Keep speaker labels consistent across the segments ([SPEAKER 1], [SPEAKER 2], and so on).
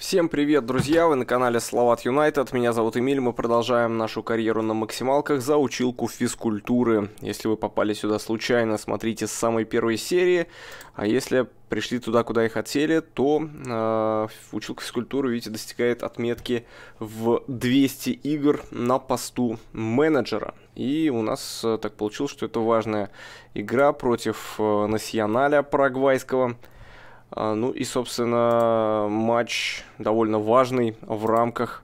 [SPEAKER 1] Всем привет, друзья! Вы на канале Словат Юнайтед. Меня зовут Эмиль. Мы продолжаем нашу карьеру на максималках за училку физкультуры. Если вы попали сюда случайно, смотрите с самой первой серии. А если пришли туда, куда и хотели, то э, училка физкультуры, видите, достигает отметки в 200 игр на посту менеджера. И у нас э, так получилось, что это важная игра против э, Националя парагвайского. А, ну и, собственно, матч довольно важный в рамках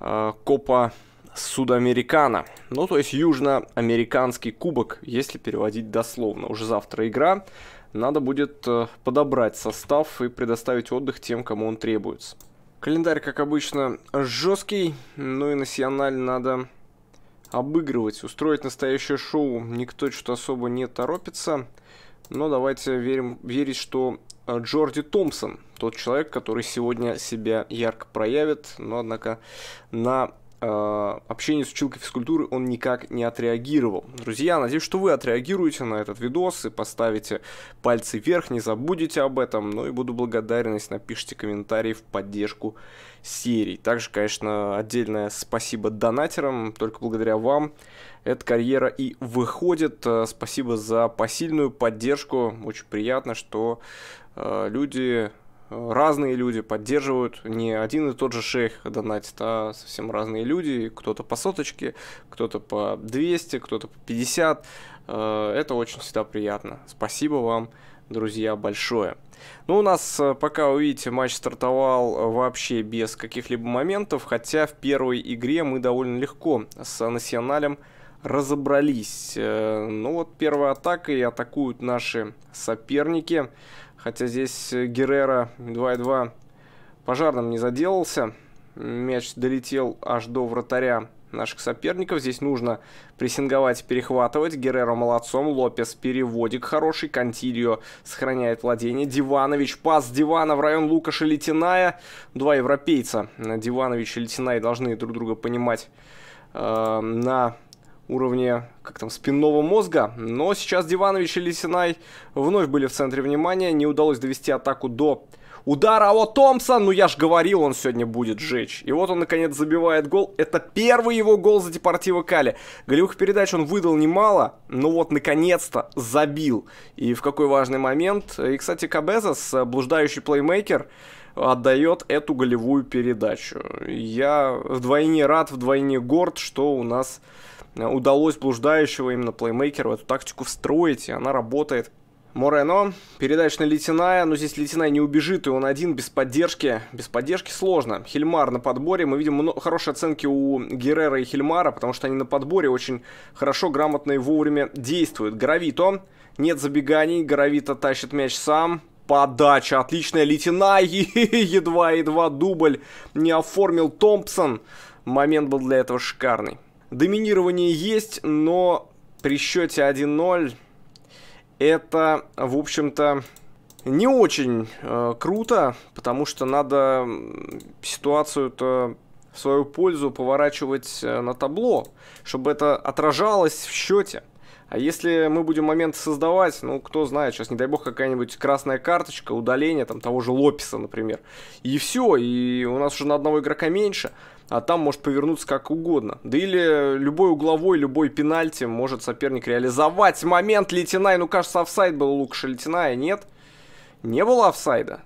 [SPEAKER 1] а, Копа Судамерикана. Ну, то есть южноамериканский кубок, если переводить дословно. Уже завтра игра. Надо будет э, подобрать состав и предоставить отдых тем, кому он требуется. Календарь, как обычно, жесткий, но ну и националь надо обыгрывать, устроить настоящее шоу. Никто что-то особо не торопится, но давайте верим, верить, что Э, Джорди Томпсон, тот человек, который сегодня себя ярко проявит, но, однако, на Э, общение с училкой физкультуры он никак не отреагировал. Друзья, надеюсь, что вы отреагируете на этот видос и поставите пальцы вверх, не забудете об этом, ну и буду благодарен, если напишите комментарий в поддержку серии. Также, конечно, отдельное спасибо донатерам, только благодаря вам эта карьера и выходит. Э, спасибо за посильную поддержку, очень приятно, что э, люди разные люди поддерживают, не один и тот же шейх донатит, а совсем разные люди, кто-то по соточке, кто-то по 200, кто-то по 50, э, это очень всегда приятно. Спасибо вам, друзья, большое. Ну, у нас, э, пока вы видите, матч стартовал э, вообще без каких-либо моментов, хотя в первой игре мы довольно легко с Националем разобрались. Ну вот первая атака и атакуют наши соперники. Хотя здесь э, Геррера 2-2 пожарным не заделался. Мяч долетел аж до вратаря наших соперников. Здесь нужно прессинговать, перехватывать. Герреро молодцом. Лопес переводик хороший. Кантильо сохраняет владение. Диванович. Пас Дивана в район Лукаша Летиная. Два европейца. Диванович и Летинай должны друг друга понимать э, на уровне, как там, спинного мозга. Но сейчас Диванович и Лисинай вновь были в центре внимания. Не удалось довести атаку до удара. А вот Томпсон, ну я же говорил, он сегодня будет жечь. И вот он, наконец, забивает гол. Это первый его гол за Депортиво Кали. Голевых передач он выдал немало, но вот, наконец-то, забил. И в какой важный момент. И, кстати, Кабезас, блуждающий плеймейкер, отдает эту голевую передачу. Я вдвойне рад, вдвойне горд, что у нас Э, удалось блуждающего именно плеймейкера в эту тактику встроить, и она работает. Морено, передача на Летиная, но здесь Летиная не убежит, и он один, без поддержки. Без поддержки сложно. Хельмар на подборе, мы видим много, хорошие оценки у Геррера и Хельмара, потому что они на подборе очень хорошо, грамотно и вовремя действуют. Гравито, нет забеганий, Гравито тащит мяч сам, подача, отличная Летина, едва-едва дубль не оформил Томпсон. Момент был для этого шикарный. Доминирование есть, но при счете 1-0 это, в общем-то, не очень э, круто, потому что надо ситуацию-то в свою пользу поворачивать э, на табло, чтобы это отражалось в счете. А если мы будем моменты создавать, ну, кто знает, сейчас, не дай бог, какая-нибудь красная карточка, удаление там того же Лописа, например. И все, и у нас уже на одного игрока меньше а там может повернуться как угодно. Да или любой угловой, любой пенальти может соперник реализовать. Момент Летинай, ну кажется, офсайд был лучше Летинай, нет? Не было офсайда.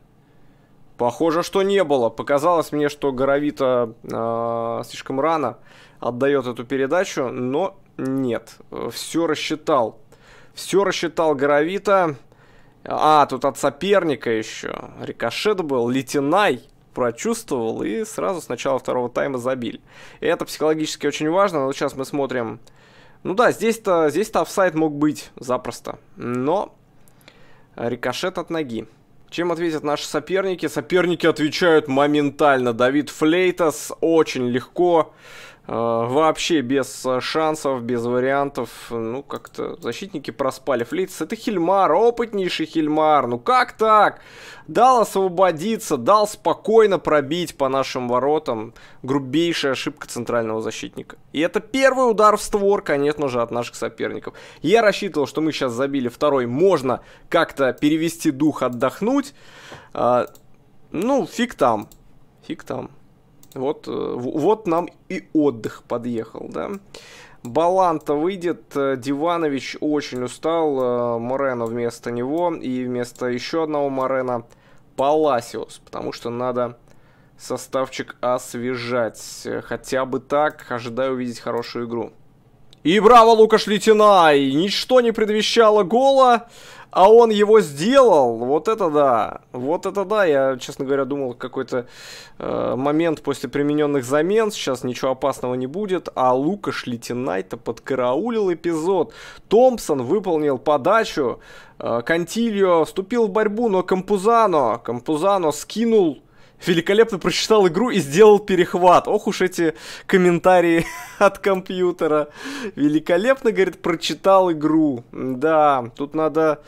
[SPEAKER 1] Похоже, что не было. Показалось мне, что Горовита э, слишком рано отдает эту передачу, но нет. Все рассчитал. Все рассчитал Горовита. А, тут от соперника еще. Рикошет был. Летинай прочувствовал и сразу с начала второго тайма забили. И это психологически очень важно, но вот сейчас мы смотрим... Ну да, здесь-то здесь -то офсайд мог быть запросто, но рикошет от ноги. Чем ответят наши соперники? Соперники отвечают моментально. Давид Флейтас очень легко Э, вообще без э, шансов, без вариантов. Ну, как-то защитники проспали. Флитс, это Хильмар, опытнейший Хильмар. Ну, как так? Дал освободиться, дал спокойно пробить по нашим воротам. Грубейшая ошибка центрального защитника. И это первый удар в створ, конечно же, от наших соперников. Я рассчитывал, что мы сейчас забили второй. Можно как-то перевести дух, отдохнуть. А, ну, фиг там. Фиг там. Вот, э, вот нам и отдых подъехал, да. Баланта выйдет, э, Диванович очень устал, э, Морено вместо него и вместо еще одного Морена Паласиос, потому что надо составчик освежать. Хотя бы так, ожидаю увидеть хорошую игру. И браво, Лукаш Литинай! Ничто не предвещало гола а он его сделал. Вот это да. Вот это да. Я, честно говоря, думал, какой-то э, момент после примененных замен. Сейчас ничего опасного не будет. А Лукаш Литинайта подкараулил эпизод. Томпсон выполнил подачу. Э, Кантильо вступил в борьбу, но Кампузано, Кампузано скинул великолепно прочитал игру и сделал перехват. Ох уж эти комментарии от компьютера. Великолепно, говорит, прочитал игру. Да, тут надо...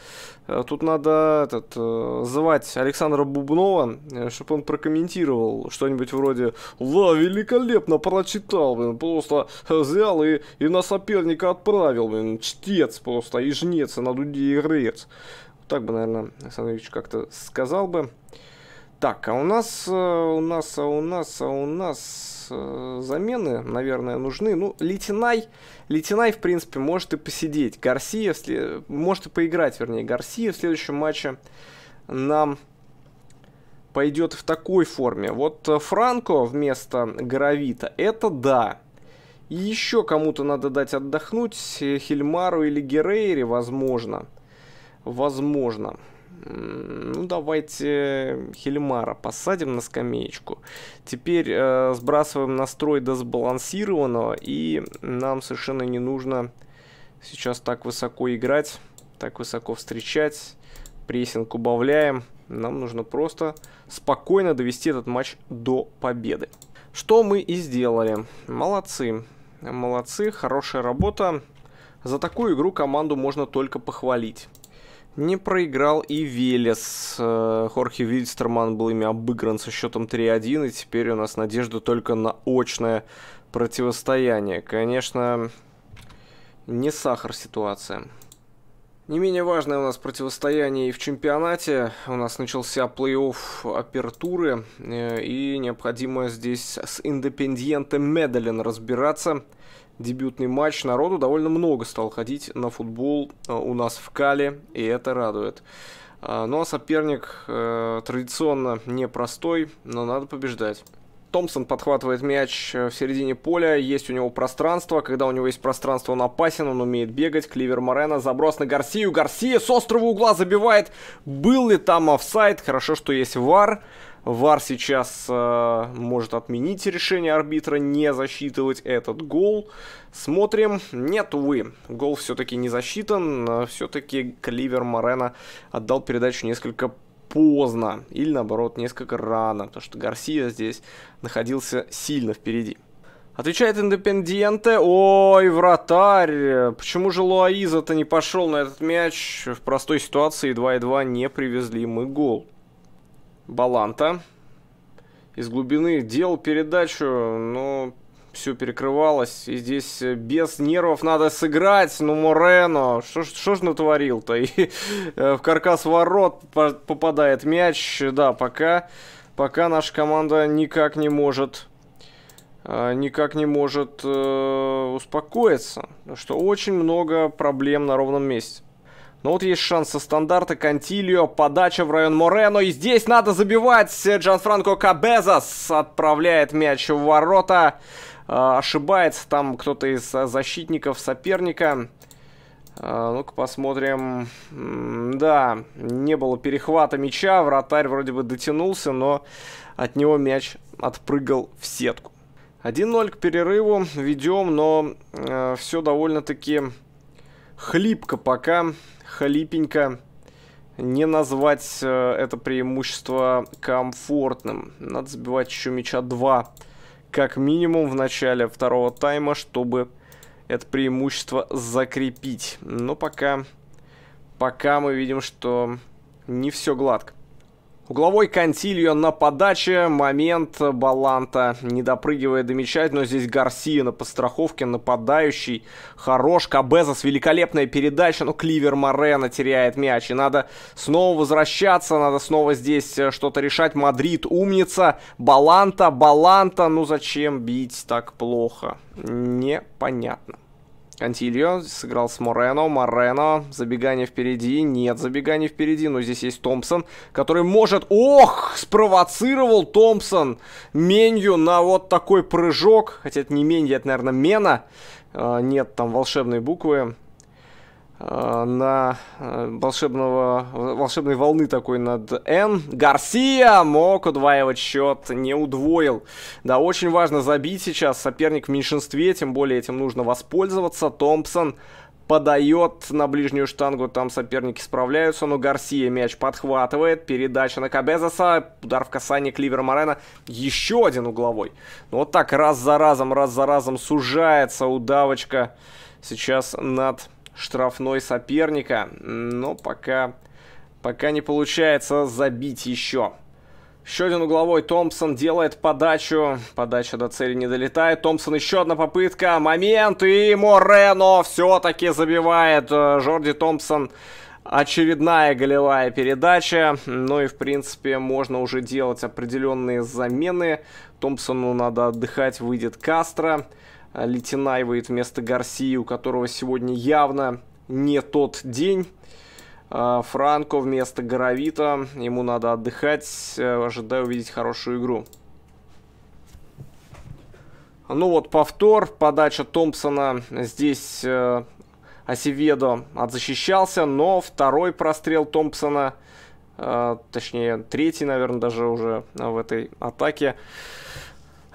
[SPEAKER 1] Э, тут надо этот, э, звать Александра Бубнова, э, чтобы он прокомментировал что-нибудь вроде "Ла, великолепно прочитал, блин, просто взял и, и на соперника отправил, блин, чтец просто, и жнец, и на дуде игрец». Так бы, наверное, Александр Ильич как-то сказал бы. Так, а у нас, э, у нас, а у нас, а у нас э, замены, наверное, нужны. Ну, Литинай, Литинай, в принципе, может и посидеть. Гарсия, может и поиграть, вернее, Гарсия в следующем матче нам пойдет в такой форме. Вот э, Франко вместо Гравита, это да. еще кому-то надо дать отдохнуть, Хильмару или Герейре, возможно. Возможно ну давайте э, Хельмара посадим на скамеечку. Теперь э, сбрасываем настрой до сбалансированного, и нам совершенно не нужно сейчас так высоко играть, так высоко встречать. Прессинг убавляем. Нам нужно просто спокойно довести этот матч до победы. Что мы и сделали. Молодцы. Молодцы, хорошая работа. За такую игру команду можно только похвалить. Не проиграл и Велес. Э, Хорхе Вильстерман был ими обыгран со счетом 3-1, и теперь у нас надежда только на очное противостояние. Конечно, не сахар ситуация. Не менее важное у нас противостояние и в чемпионате. У нас начался плей-офф апертуры, э, и необходимо здесь с Индепендиентом Медалин разбираться – дебютный матч. Народу довольно много стал ходить на футбол э, у нас в Кале, и это радует. А, ну а соперник э, традиционно непростой, но надо побеждать. Томпсон подхватывает мяч э, в середине поля, есть у него пространство, когда у него есть пространство, он опасен, он умеет бегать, Кливер Морено, заброс на Гарсию, Гарсия с острого угла забивает, был ли там офсайд, хорошо, что есть вар, Вар сейчас э, может отменить решение арбитра, не засчитывать этот гол. Смотрим. Нет, увы, гол все-таки не засчитан. Э, все-таки Кливер Морено отдал передачу несколько поздно. Или наоборот, несколько рано. Потому что Гарсия здесь находился сильно впереди. Отвечает Индепендиенте. Ой, вратарь. Почему же Луаиза-то не пошел на этот мяч? В простой ситуации 2-2 не привезли мы гол. Баланта из глубины делал передачу, но все перекрывалось. И здесь э, без нервов надо сыграть. Ну, Морено, что, что ж натворил-то? И э, в каркас ворот попадает мяч. Да, пока, пока наша команда никак не может э, никак не может э, успокоиться, что очень много проблем на ровном месте. Но ну вот есть шанс со стандарта. Кантильо, подача в район Морено. И здесь надо забивать. Джанфранко Кабезас отправляет мяч в ворота. Э, ошибается там кто-то из а, защитников соперника. Э, Ну-ка посмотрим. Да, не было перехвата мяча. Вратарь вроде бы дотянулся, но от него мяч отпрыгал в сетку. 1-0 к перерыву ведем, но э, все довольно-таки Хлипко пока, хлипенько. Не назвать э, это преимущество комфортным. Надо забивать еще мяча 2, как минимум в начале второго тайма, чтобы это преимущество закрепить. Но пока, пока мы видим, что не все гладко. Угловой Кантильо на подаче, момент Баланта, не допрыгивая до мяча, но здесь Гарсия на постраховке нападающий, хорош, Кабезос, великолепная передача, но Кливер Морена теряет мяч, и надо снова возвращаться, надо снова здесь э, что-то решать, Мадрид умница, Баланта, Баланта, ну зачем бить так плохо, непонятно. Антильо сыграл с Морено. Морено. Забегание впереди. Нет забегания впереди. Но здесь есть Томпсон, который может... Ох! Спровоцировал Томпсон Менью на вот такой прыжок. Хотя это не Менью, это, наверное, Мена. А, нет там волшебные буквы. Э, на э, волшебного, волшебной волны такой над Н. Гарсия мог удваивать счет, не удвоил. Да, очень важно забить сейчас. Соперник в меньшинстве, тем более этим нужно воспользоваться. Томпсон подает на ближнюю штангу, там соперники справляются, но Гарсия мяч подхватывает, передача на Кабезаса удар в касание Кливера Морена, еще один угловой. Ну, вот так раз за разом, раз за разом сужается удавочка сейчас над штрафной соперника. Но пока, пока не получается забить еще. Еще один угловой. Томпсон делает подачу. Подача до цели не долетает. Томпсон еще одна попытка. Момент. И Морено все-таки забивает. Э, Жорди Томпсон. Очередная голевая передача. Ну и, в принципе, можно уже делать определенные замены. Томпсону надо отдыхать. Выйдет Кастро. Кастро. А, Литинаевает вместо Гарсии, у которого сегодня явно не тот день. А, Франко вместо Горовита. Ему надо отдыхать. Э, ожидаю увидеть хорошую игру. Ну вот повтор. Подача Томпсона. Здесь э, Осеведо отзащищался, но второй прострел Томпсона, э, точнее третий, наверное, даже уже в этой атаке,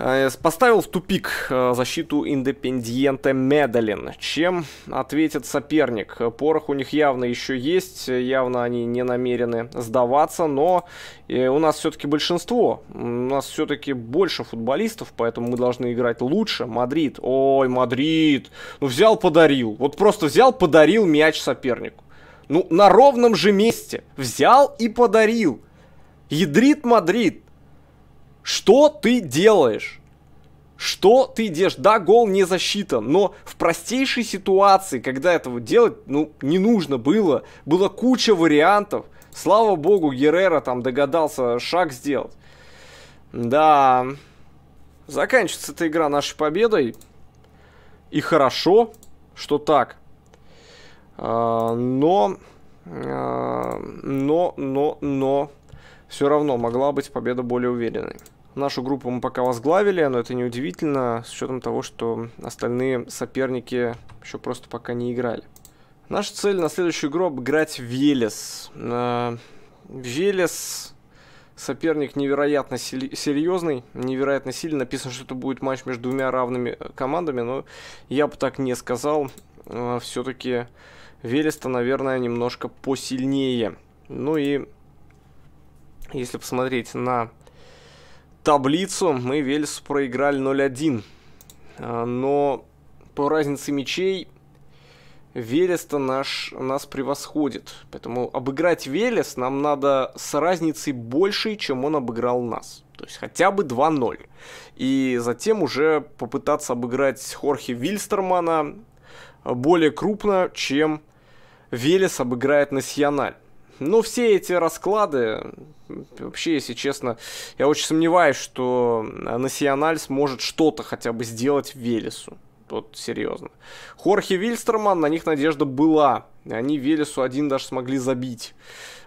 [SPEAKER 1] Э, поставил в тупик э, защиту Индепендиента Медалин. Чем ответит соперник? Порох у них явно еще есть, явно они не намерены сдаваться, но э, у нас все-таки большинство, у нас все-таки больше футболистов, поэтому мы должны играть лучше. Мадрид, ой, Мадрид, ну взял, подарил, вот просто взял, подарил мяч сопернику. Ну, на ровном же месте. Взял и подарил. Ядрит Мадрид. Что ты делаешь? Что ты делаешь? Да, гол не засчитан, но в простейшей ситуации, когда этого делать, ну, не нужно было. Была куча вариантов. Слава богу, Герера там догадался шаг сделать. Да, заканчивается эта игра нашей победой. И хорошо, что так. А, а, но, но, но, но, все равно могла быть победа более уверенной. Нашу группу мы пока возглавили, но это неудивительно, с учетом того, что остальные соперники еще просто пока не играли. Наша цель на следующую игру обыграть Велес. Э, Велес соперник невероятно серьезный, невероятно сильный. Написано, что это будет матч между двумя равными э, командами, но я бы так не сказал. Э, Все-таки Велес-то, наверное, немножко посильнее. Ну и если посмотреть на таблицу. Мы Вельс проиграли 0-1. А, но по разнице мячей Велес-то наш, нас превосходит. Поэтому обыграть Велес нам надо с разницей большей, чем он обыграл нас. То есть хотя бы 2-0. И затем уже попытаться обыграть Хорхе Вильстермана более крупно, чем Велес обыграет Насьяналь. Но все эти расклады вообще, если честно, я очень сомневаюсь, что Националь сможет что-то хотя бы сделать Велесу. Вот серьезно. Хорхе Вильстерман, на них надежда была. Они Велесу один даже смогли забить.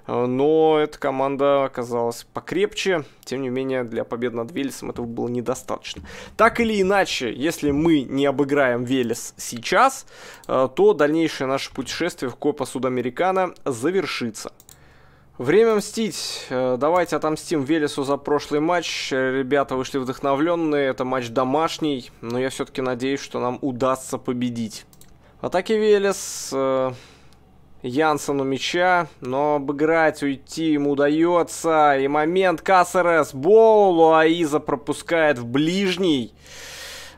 [SPEAKER 1] Но эта команда оказалась покрепче. Тем не менее, для победы над Велесом этого было недостаточно. Так или иначе, если мы не обыграем Велес сейчас, э, то дальнейшее наше путешествие в Копа Судамерикана завершится. Время мстить. Э, давайте отомстим Велесу за прошлый матч. Ребята вышли вдохновленные. Это матч домашний, но я все-таки надеюсь, что нам удастся победить. Атаки Велес. Э, Янсен у мяча, но обыграть, уйти ему удается. И момент Кассерес Боулу, а Иза пропускает в ближний.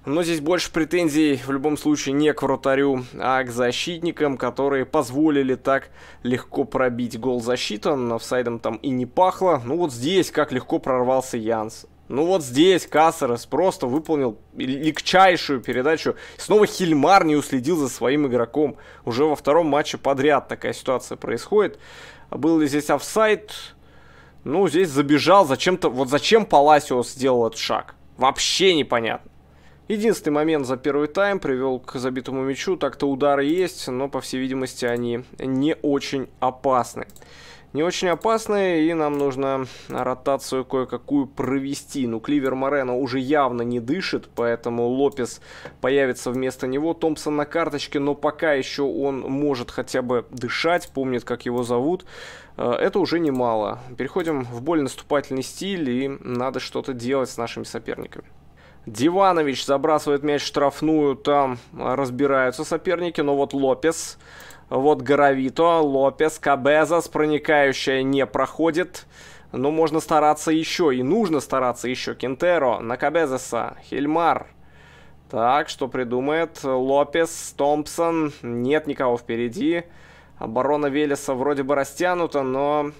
[SPEAKER 1] Но здесь больше претензий в любом случае не к вратарю, а к защитникам, которые позволили так легко пробить гол защиты. Офсайдом там и не пахло. Ну вот здесь как легко прорвался Янс. Ну вот здесь Кассерес просто выполнил легчайшую передачу. Снова Хильмар не уследил за своим игроком. Уже во втором матче подряд такая ситуация происходит. Был ли здесь офсайд? Ну, здесь забежал зачем-то... Вот зачем Паласио сделал этот шаг? Вообще непонятно. Единственный момент за первый тайм привел к забитому мячу. Так-то удары есть, но, по всей видимости, они не очень опасны. Не очень опасные, и нам нужно ротацию кое-какую провести. Ну, Кливер Морено уже явно не дышит, поэтому Лопес появится вместо него. Томпсон на карточке, но пока еще он может хотя бы дышать, помнит, как его зовут. Э, это уже немало. Переходим в более наступательный стиль, и надо что-то делать с нашими соперниками. Диванович забрасывает мяч в штрафную, там разбираются соперники, но ну вот Лопес, вот Горовито, Лопес, Кабезас, проникающая не проходит. Но ну, можно стараться еще, и нужно стараться еще. Кентеро, Кабезаса, Хельмар. Так, что придумает? Лопес, Томпсон. Нет никого впереди. Оборона Велеса вроде бы растянута, но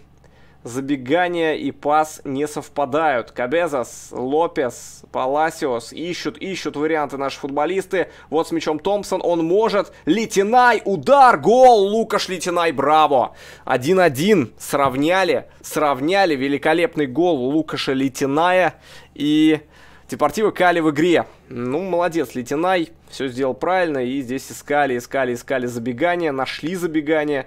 [SPEAKER 1] Забегания и пас не совпадают. Кабезас, Лопес, Паласиос ищут, ищут варианты наши футболисты. Вот с мячом Томпсон он может. Летинай, удар, гол, Лукаш Летинай, браво. 1-1 сравняли, сравняли великолепный гол Лукаша Летиная и Депортиво Кали в игре. Ну, молодец, Летинай, все сделал правильно, и здесь искали, искали, искали забегания, нашли забегания.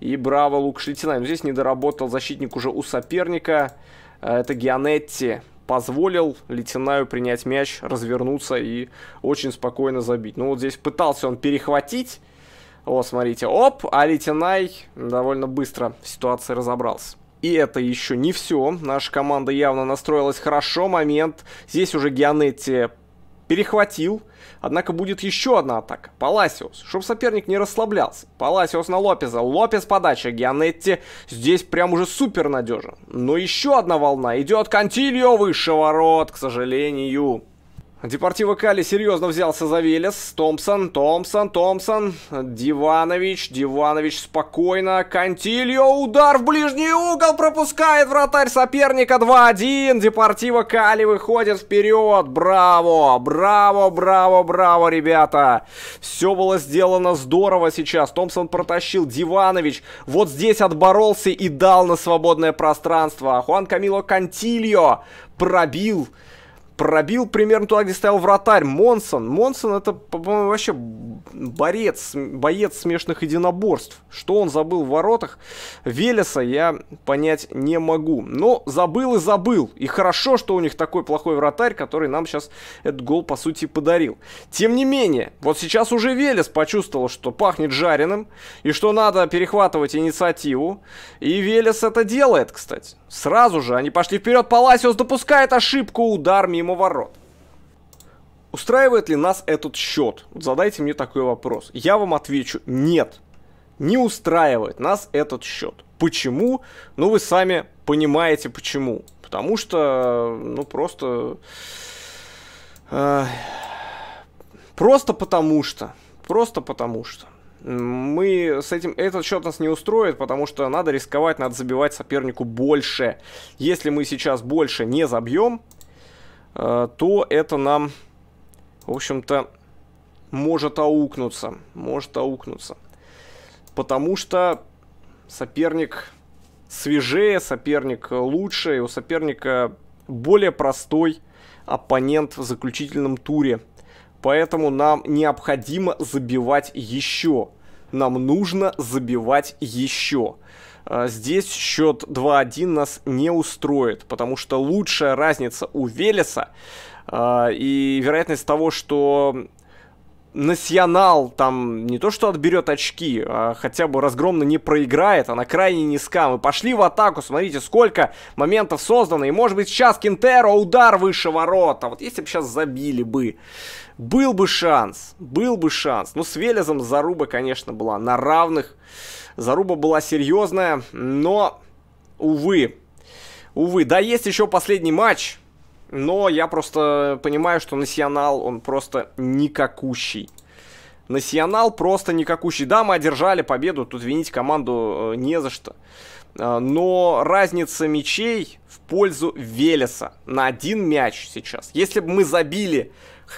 [SPEAKER 1] И Браво Лук Шлитина. Но здесь не доработал защитник уже у соперника. Э, это Гианетти позволил Летинаю принять мяч, развернуться и очень спокойно забить. Ну вот здесь пытался он перехватить. вот смотрите, оп, а Летинай довольно быстро в ситуации разобрался. И это еще не все. Наша команда явно настроилась хорошо. Момент. Здесь уже Гианетти перехватил. Однако будет еще одна атака. Паласиус, чтобы соперник не расслаблялся. Паласиус на Лопеза. Лопес подача. Гианетти здесь прям уже супер надежен. Но еще одна волна. Идет Кантильо выше ворот, к сожалению. Депортиво Кали серьезно взялся за Велес. Томпсон, Томпсон, Томпсон. Диванович, Диванович спокойно. Кантильо, удар в ближний угол, пропускает вратарь соперника 2-1. Депортиво Кали выходит вперед. Браво, браво, браво, браво, ребята. Все было сделано здорово сейчас. Томпсон протащил Диванович. Вот здесь отборолся и дал на свободное пространство. Хуан Камило Кантильо пробил пробил примерно туда, где стоял вратарь. Монсон. Монсон это, по-моему, вообще борец, боец смешных единоборств. Что он забыл в воротах Велеса, я понять не могу. Но забыл и забыл. И хорошо, что у них такой плохой вратарь, который нам сейчас этот гол, по сути, подарил. Тем не менее, вот сейчас уже Велес почувствовал, что пахнет жареным, и что надо перехватывать инициативу. И Велес это делает, кстати. Сразу же они пошли вперед. Паласиос допускает ошибку. Удар мимо ворот. Устраивает ли нас этот счет? задайте мне такой вопрос. Я вам отвечу, нет. Не устраивает нас этот счет. Почему? Ну, вы сами понимаете почему. Потому что, ну, просто... Э, просто потому что. Просто потому что. Мы с этим... Этот счет нас не устроит, потому что надо рисковать, надо забивать сопернику больше. Если мы сейчас больше не забьем, Э, то это нам, в общем-то, может аукнуться. Может аукнуться. Потому что соперник свежее, соперник лучше, у соперника более простой оппонент в заключительном туре. Поэтому нам необходимо забивать еще. Нам нужно забивать еще. А, здесь счет 2-1 нас не устроит, потому что лучшая разница у Велеса а, и вероятность того, что Национал там не то что отберет очки, а хотя бы разгромно не проиграет, она крайне низка. Мы пошли в атаку, смотрите, сколько моментов создано. И может быть сейчас Кинтеро удар выше ворота. Вот если бы сейчас забили бы, был бы шанс, был бы шанс. Ну с Велезом заруба, конечно, была на равных. Заруба была серьезная, но, увы, увы. Да, есть еще последний матч, но я просто понимаю, что Национал, он просто никакущий. Национал просто никакущий. Да, мы одержали победу, тут винить команду э, не за что. Э, но разница мячей в пользу Велеса на один мяч сейчас. Если бы мы забили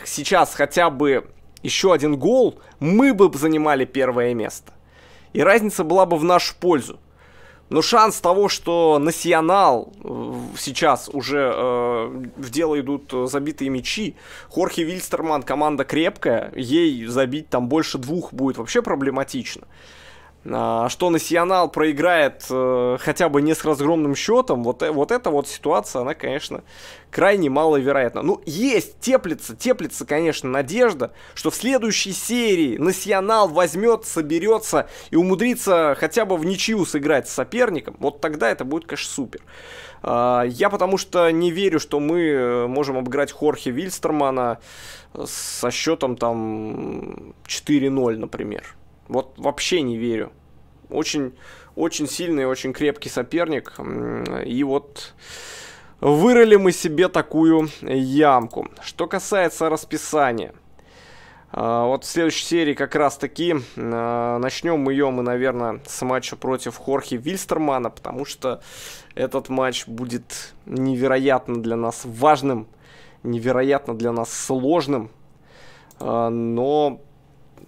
[SPEAKER 1] сейчас хотя бы еще один гол, мы бы занимали первое место и разница была бы в нашу пользу. Но шанс того, что Национал э, сейчас уже э, в дело идут э, забитые мячи, Хорхе Вильстерман команда крепкая, ей забить там больше двух будет вообще проблематично. А, что Национал проиграет э, хотя бы не с разгромным счетом, вот, э, вот эта вот ситуация, она, конечно, крайне маловероятна. Ну, есть, теплится, теплится, конечно, надежда, что в следующей серии Национал возьмет, соберется и умудрится хотя бы в ничью сыграть с соперником. Вот тогда это будет, конечно, супер. А, я потому что не верю, что мы э, можем обыграть Хорхе Вильстермана со счетом там 4-0, например. Вот вообще не верю. Очень, очень сильный, очень крепкий соперник. И вот вырыли мы себе такую ямку. Что касается расписания. А, вот в следующей серии как раз таки а, начнем ее мы, наверное, с матча против Хорхи Вильстермана, потому что этот матч будет невероятно для нас важным, невероятно для нас сложным, а, но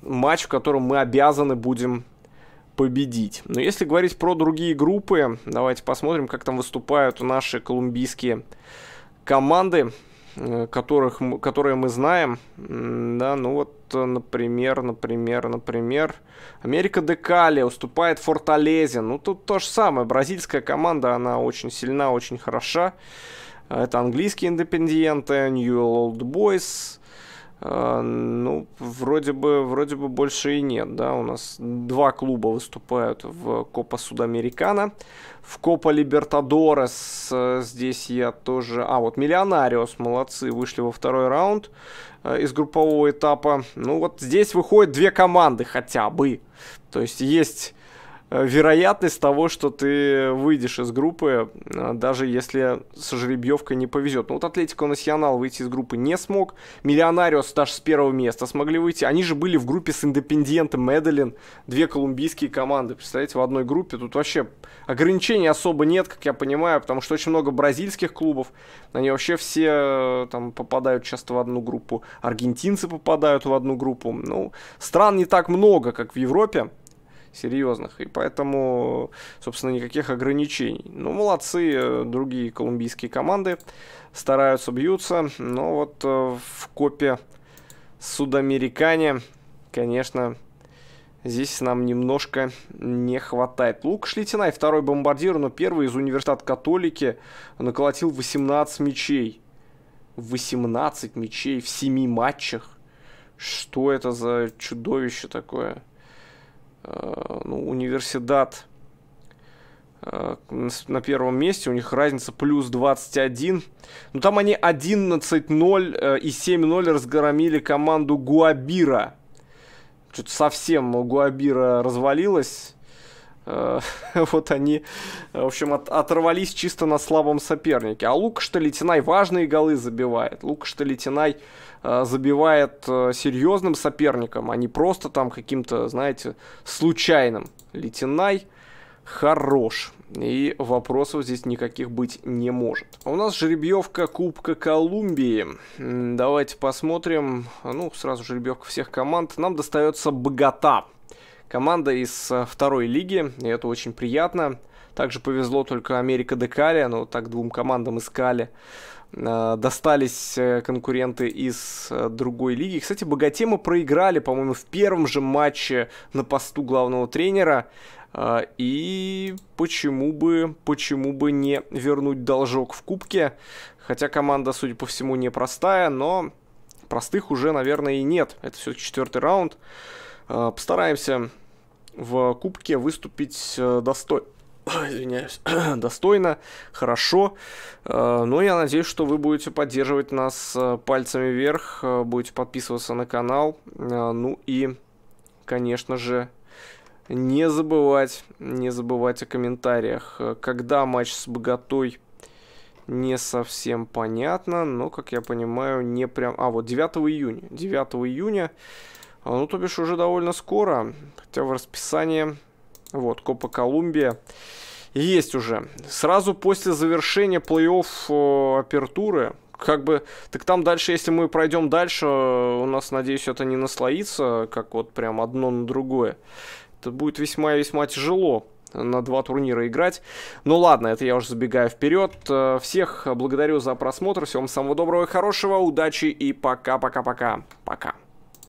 [SPEAKER 1] матч, в котором мы обязаны будем победить. Но если говорить про другие группы, давайте посмотрим, как там выступают наши колумбийские команды, э, которых, которые мы знаем. Да, ну вот, э, например, например, например, Америка де Декали уступает Форталезе. Ну тут то же самое. Бразильская команда, она очень сильна, очень хороша. Э, это английские индепендиенты, New Old Boys, а, ну, вроде бы, вроде бы больше и нет, да, у нас два клуба выступают в Копа Судамерикана, в Копа Либертадорес э, здесь я тоже, а вот Миллионариус, молодцы, вышли во второй раунд э, из группового этапа, ну вот здесь выходят две команды хотя бы, то есть есть Э, вероятность того, что ты выйдешь из группы, э, даже если с жеребьевкой не повезет. Ну вот Атлетико Национал выйти из группы не смог, Миллионариос даже с первого места смогли выйти. Они же были в группе с Индепендентом, Медлин, две колумбийские команды, представляете, в одной группе. Тут вообще ограничений особо нет, как я понимаю, потому что очень много бразильских клубов, они вообще все э, там попадают часто в одну группу, аргентинцы попадают в одну группу. Ну, стран не так много, как в Европе, серьезных. И поэтому, собственно, никаких ограничений. Ну, молодцы э, другие колумбийские команды. Стараются, бьются. Но вот э, в копе судамерикане, конечно, Здесь нам немножко не хватает. Лук Шлитина и второй бомбардир, но первый из университет католики наколотил 18 мячей. 18 мячей в 7 матчах. Что это за чудовище такое? Э, ну, университет э, на первом месте, у них разница плюс 21. Ну там они 11-0 э, и 7-0 разгромили команду Гуабира. Что-то совсем Гуабира развалилась. вот они, в общем, от, оторвались чисто на слабом сопернике. А Лукаш Талитинай важные голы забивает. Лукаш Талитинай Э, забивает э, серьезным соперником, а не просто там каким-то, знаете, случайным. Летинай хорош. И вопросов здесь никаких быть не может. А у нас жеребьевка Кубка Колумбии. Давайте посмотрим. Ну, сразу жеребьевка всех команд. Нам достается Богата. Команда из э, второй лиги. И это очень приятно. Также повезло только Америка Декали. Ну, так двум командам искали. Э, достались э, конкуренты из э, другой лиги. Кстати, Богатема проиграли, по-моему, в первом же матче на посту главного тренера. И почему бы, почему бы не вернуть должок в кубке? Хотя команда, судя по всему, непростая, но простых уже, наверное, и нет. Это все четвертый раунд. Постараемся в кубке выступить достойно извиняюсь, достойно, хорошо. Э, ну, я надеюсь, что вы будете поддерживать нас э, пальцами вверх, э, будете подписываться на канал. Ну и, конечно же, не забывать, не забывать о комментариях. Когда матч с богатой не совсем понятно, но, как я понимаю, не прям... А, вот 9 июня. 9 июня. Ну, то бишь, уже довольно скоро. Хотя в расписании вот, Копа Колумбия есть уже. Сразу после завершения плей-офф э, апертуры, как бы, так там дальше, если мы пройдем дальше, э, у нас, надеюсь, это не наслоится, как вот прям одно на другое. Это будет весьма-весьма тяжело на два турнира играть. Ну ладно, это я уже забегаю вперед. Э, всех благодарю за просмотр. Всем самого доброго и хорошего. Удачи и пока-пока-пока. Пока. -пока, -пока. пока.